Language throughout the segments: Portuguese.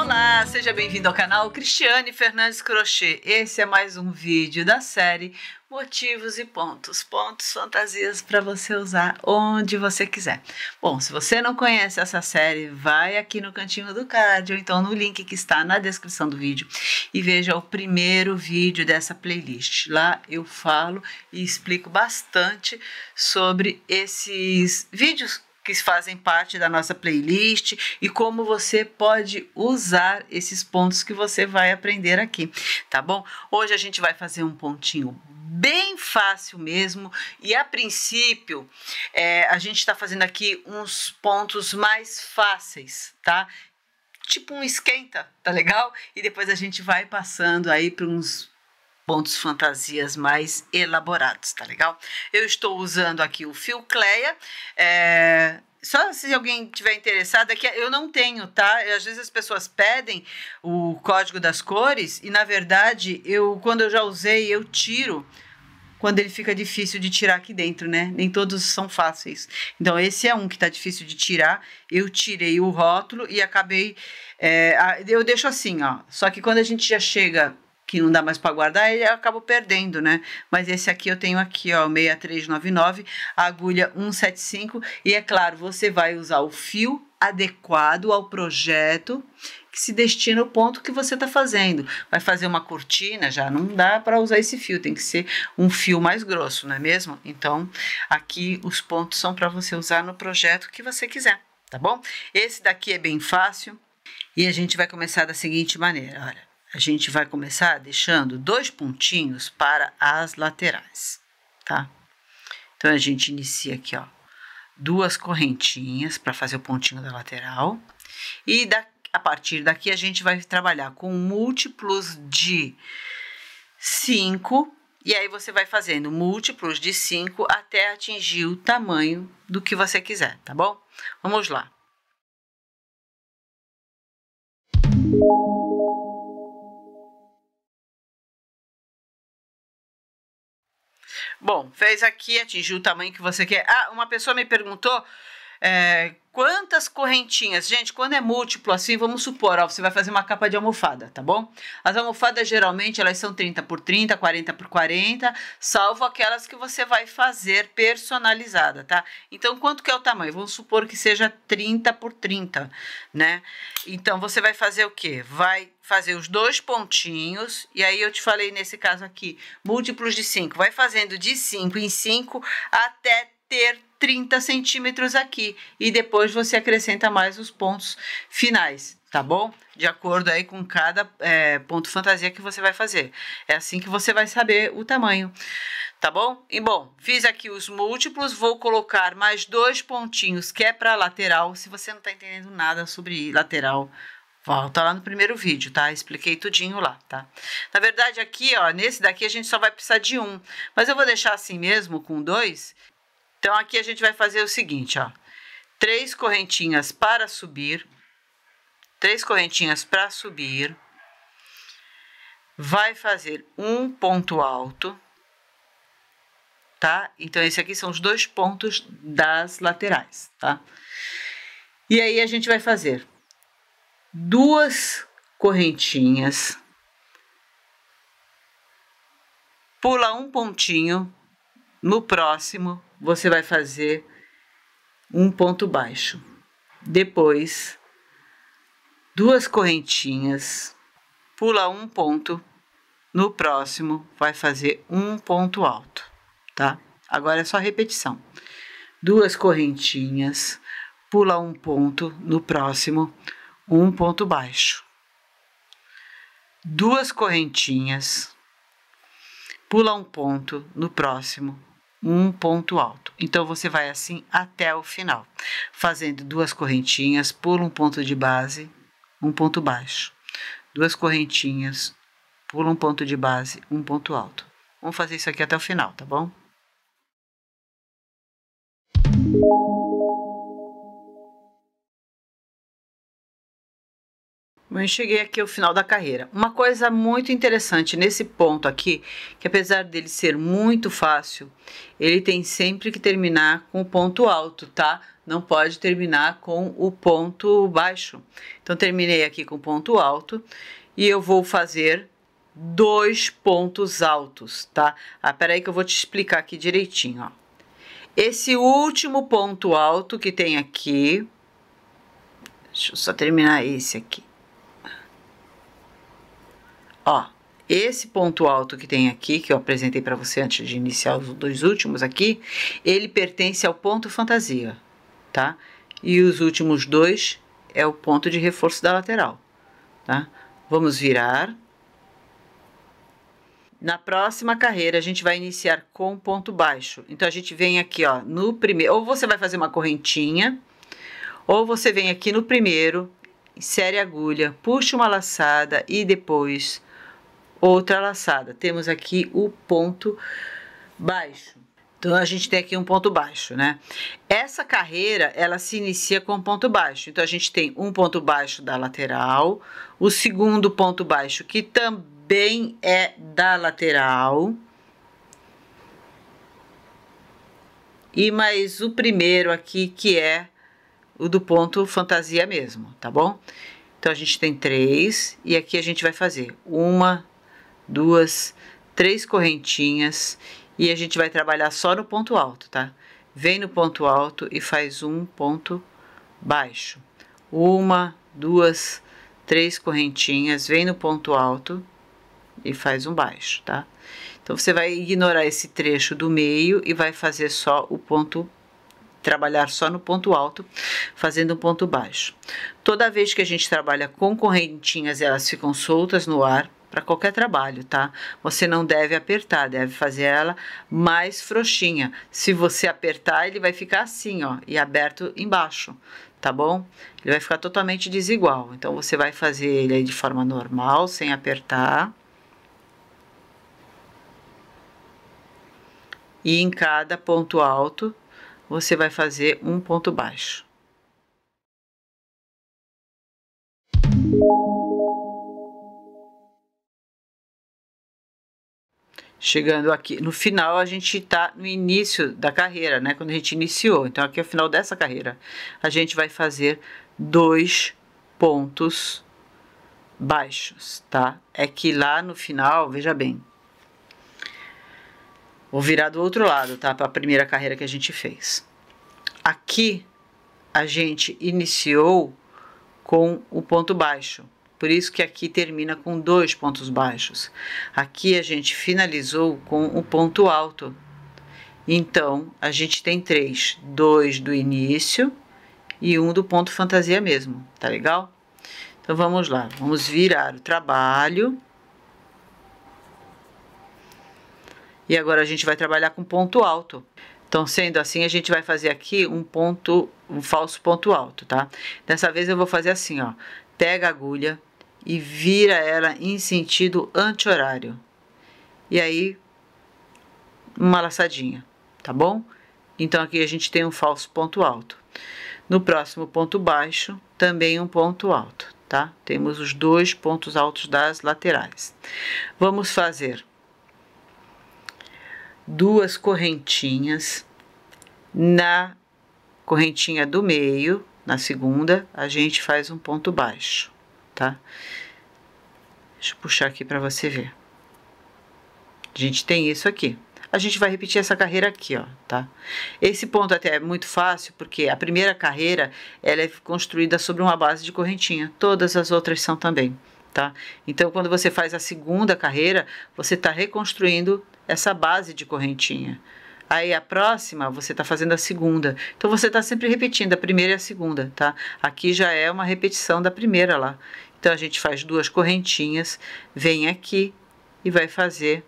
Olá, seja bem-vindo ao canal Cristiane Fernandes Crochê. Esse é mais um vídeo da série Motivos e Pontos. Pontos, fantasias para você usar onde você quiser. Bom, se você não conhece essa série, vai aqui no cantinho do card ou então no link que está na descrição do vídeo e veja o primeiro vídeo dessa playlist. Lá eu falo e explico bastante sobre esses vídeos que fazem parte da nossa playlist e como você pode usar esses pontos que você vai aprender aqui, tá bom? Hoje a gente vai fazer um pontinho bem fácil mesmo e a princípio é, a gente está fazendo aqui uns pontos mais fáceis, tá? Tipo um esquenta, tá legal? E depois a gente vai passando aí para uns pontos fantasias mais elaborados, tá legal? Eu estou usando aqui o fio Cleia, é, se alguém tiver interessado, é que eu não tenho, tá? Às vezes as pessoas pedem o código das cores e, na verdade, eu quando eu já usei, eu tiro quando ele fica difícil de tirar aqui dentro, né? Nem todos são fáceis. Então, esse é um que está difícil de tirar. Eu tirei o rótulo e acabei. É, eu deixo assim, ó. Só que quando a gente já chega que não dá mais para guardar, eu acabo perdendo, né? Mas esse aqui eu tenho aqui, ó, 6399, agulha 175, e é claro, você vai usar o fio adequado ao projeto que se destina ao ponto que você está fazendo. Vai fazer uma cortina, já não dá para usar esse fio, tem que ser um fio mais grosso, não é mesmo? Então, aqui os pontos são para você usar no projeto que você quiser, tá bom? Esse daqui é bem fácil e a gente vai começar da seguinte maneira, olha a gente vai começar deixando dois pontinhos para as laterais, tá? Então, a gente inicia aqui, ó, duas correntinhas para fazer o pontinho da lateral. E da, a partir daqui, a gente vai trabalhar com múltiplos de cinco E aí, você vai fazendo múltiplos de cinco até atingir o tamanho do que você quiser, tá bom? Vamos lá. Bom, fez aqui, atingiu o tamanho que você quer. Ah, uma pessoa me perguntou é, quantas correntinhas? Gente, quando é múltiplo assim, vamos supor, ó, você vai fazer uma capa de almofada, tá bom? As almofadas geralmente elas são 30 por 30, 40 por 40, salvo aquelas que você vai fazer personalizada, tá? Então, quanto que é o tamanho? Vamos supor que seja 30 por 30, né? Então, você vai fazer o quê? Vai fazer os dois pontinhos, e aí eu te falei nesse caso aqui, múltiplos de 5. Vai fazendo de 5 em 5 até ter 30 centímetros aqui e depois você acrescenta mais os pontos finais, tá bom? De acordo aí com cada é, ponto fantasia que você vai fazer. É assim que você vai saber o tamanho, tá bom? E bom, fiz aqui os múltiplos, vou colocar mais dois pontinhos que é para lateral. Se você não tá entendendo nada sobre lateral, Volta lá no primeiro vídeo, tá? Expliquei tudinho lá, tá? Na verdade, aqui, ó, nesse daqui a gente só vai precisar de um. Mas eu vou deixar assim mesmo, com dois, então aqui a gente vai fazer o seguinte, ó. Três correntinhas para subir, três correntinhas para subir. Vai fazer um ponto alto, tá? Então esse aqui são os dois pontos das laterais, tá? E aí a gente vai fazer duas correntinhas, pula um pontinho no próximo, você vai fazer um ponto baixo. Depois, duas correntinhas, pula um ponto. No próximo, vai fazer um ponto alto, tá? Agora é só repetição. Duas correntinhas, pula um ponto. No próximo, um ponto baixo. Duas correntinhas, pula um ponto. No próximo, um ponto alto. Então você vai assim até o final, fazendo duas correntinhas, pula um ponto de base, um ponto baixo. Duas correntinhas, pula um ponto de base, um ponto alto. Vamos fazer isso aqui até o final, tá bom? Eu cheguei aqui ao final da carreira. Uma coisa muito interessante nesse ponto aqui, que apesar dele ser muito fácil, ele tem sempre que terminar com o ponto alto, tá? Não pode terminar com o ponto baixo. Então, terminei aqui com o ponto alto e eu vou fazer dois pontos altos, tá? Ah, peraí que eu vou te explicar aqui direitinho, ó. Esse último ponto alto que tem aqui, deixa eu só terminar esse aqui Ó, esse ponto alto que tem aqui, que eu apresentei para você antes de iniciar os dois últimos aqui, ele pertence ao ponto fantasia, tá? E os últimos dois é o ponto de reforço da lateral, tá? Vamos virar. Na próxima carreira, a gente vai iniciar com ponto baixo. Então, a gente vem aqui, ó, no primeiro... Ou você vai fazer uma correntinha, ou você vem aqui no primeiro, insere agulha, puxa uma laçada e depois outra laçada. Temos aqui o ponto baixo. Então a gente tem aqui um ponto baixo, né? Essa carreira, ela se inicia com um ponto baixo. Então a gente tem um ponto baixo da lateral, o segundo ponto baixo que também é da lateral. E mais o primeiro aqui que é o do ponto fantasia mesmo, tá bom? Então a gente tem três e aqui a gente vai fazer uma, duas, três correntinhas e a gente vai trabalhar só no ponto alto, tá? Vem no ponto alto e faz um ponto baixo. Uma, duas, três correntinhas, vem no ponto alto e faz um baixo, tá? Então, você vai ignorar esse trecho do meio e vai fazer só o ponto trabalhar só no ponto alto, fazendo um ponto baixo. Toda vez que a gente trabalha com correntinhas, elas ficam soltas no ar, para qualquer trabalho, tá? Você não deve apertar, deve fazer ela mais frouxinha. Se você apertar, ele vai ficar assim, ó, e aberto embaixo, tá bom? Ele vai ficar totalmente desigual. Então, você vai fazer ele aí de forma normal, sem apertar. E em cada ponto alto, você vai fazer um ponto baixo. chegando aqui no final, a gente está no início da carreira, né? Quando a gente iniciou. Então, aqui é o final dessa carreira. A gente vai fazer dois pontos baixos, tá? É que lá no final, veja bem, vou virar do outro lado, tá? Para a primeira carreira que a gente fez. Aqui a gente iniciou com o ponto baixo, por isso que aqui termina com dois pontos baixos. Aqui a gente finalizou com um ponto alto. Então, a gente tem três. Dois do início e um do ponto fantasia mesmo, tá legal? Então, vamos lá. Vamos virar o trabalho. E agora a gente vai trabalhar com ponto alto. Então, sendo assim, a gente vai fazer aqui um ponto, um falso ponto alto, tá? Dessa vez eu vou fazer assim, ó. Pega a agulha, e vira ela em sentido anti-horário. E aí, uma laçadinha, tá bom? Então aqui a gente tem um falso ponto alto. No próximo ponto baixo, também um ponto alto, tá? Temos os dois pontos altos das laterais. Vamos fazer duas correntinhas na correntinha do meio, na segunda, a gente faz um ponto baixo tá? Deixa eu puxar aqui para você ver. A gente tem isso aqui. A gente vai repetir essa carreira aqui, ó, tá? Esse ponto até é muito fácil, porque a primeira carreira, ela é construída sobre uma base de correntinha. Todas as outras são também, tá? Então, quando você faz a segunda carreira, você está reconstruindo essa base de correntinha. Aí a próxima, você está fazendo a segunda. Então, você está sempre repetindo a primeira e a segunda, tá? Aqui já é uma repetição da primeira lá. Então, a gente faz duas correntinhas, vem aqui e vai fazer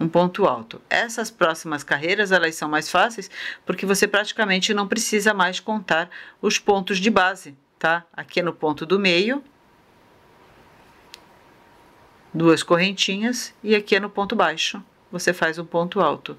um ponto alto. Essas próximas carreiras, elas são mais fáceis, porque você praticamente não precisa mais contar os pontos de base, tá? Aqui no ponto do meio, duas correntinhas, e aqui é no ponto baixo, você faz um ponto alto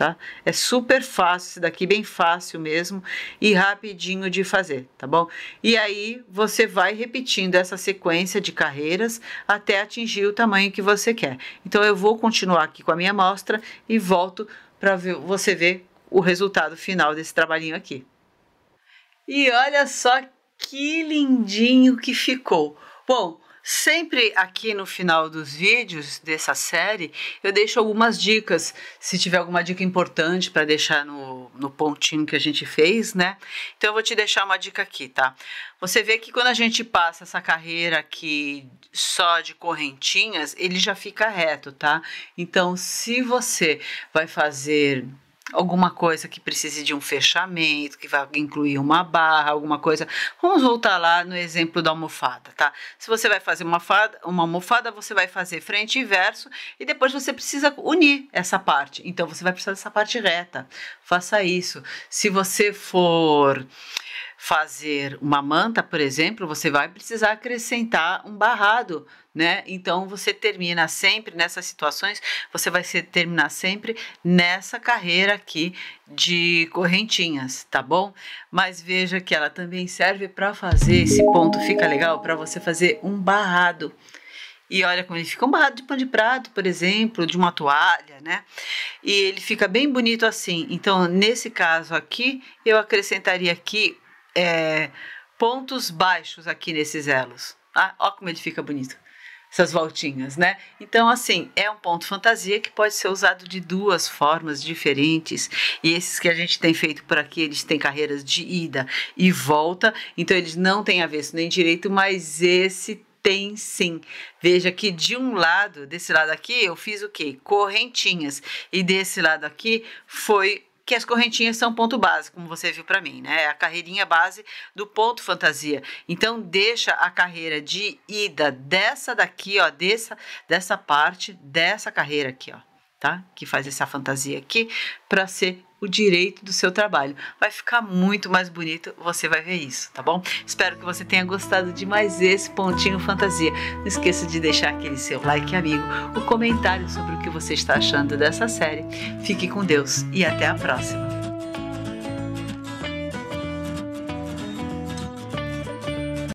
tá? É super fácil, esse daqui bem fácil mesmo e rapidinho de fazer, tá bom? E aí você vai repetindo essa sequência de carreiras até atingir o tamanho que você quer. Então eu vou continuar aqui com a minha amostra e volto para você ver o resultado final desse trabalhinho aqui. E olha só que lindinho que ficou. Bom, Sempre aqui no final dos vídeos dessa série, eu deixo algumas dicas. Se tiver alguma dica importante para deixar no, no pontinho que a gente fez, né? Então eu vou te deixar uma dica aqui, tá? Você vê que quando a gente passa essa carreira aqui só de correntinhas, ele já fica reto, tá? Então se você vai fazer alguma coisa que precise de um fechamento, que vai incluir uma barra, alguma coisa. Vamos voltar lá no exemplo da almofada, tá? Se você vai fazer uma, fada, uma almofada, você vai fazer frente e verso e depois você precisa unir essa parte. Então você vai precisar dessa parte reta. Faça isso. Se você for fazer uma manta, por exemplo, você vai precisar acrescentar um barrado, né? Então você termina sempre nessas situações, você vai ser, terminar sempre nessa carreira aqui de correntinhas, tá bom? Mas veja que ela também serve para fazer esse ponto, fica legal para você fazer um barrado. E olha como ele fica um barrado de pão de prato, por exemplo, de uma toalha, né? E ele fica bem bonito assim. Então, nesse caso aqui, eu acrescentaria aqui é, pontos baixos aqui nesses elos. Ah, olha como ele fica bonito, essas voltinhas, né? Então, assim, é um ponto fantasia que pode ser usado de duas formas diferentes. E esses que a gente tem feito por aqui, eles têm carreiras de ida e volta, então eles não têm avesso nem direito, mas esse tem sim. Veja que de um lado, desse lado aqui, eu fiz o quê? Correntinhas. E desse lado aqui foi que as correntinhas são ponto base, como você viu para mim, né? É a carreirinha base do ponto fantasia. Então deixa a carreira de ida dessa daqui, ó, dessa dessa parte dessa carreira aqui, ó tá? Que faz essa fantasia aqui para ser o direito do seu trabalho. Vai ficar muito mais bonito, você vai ver isso, tá bom? Espero que você tenha gostado de mais esse pontinho fantasia. Não esqueça de deixar aquele seu like, amigo, o comentário sobre o que você está achando dessa série. Fique com Deus e até a próxima.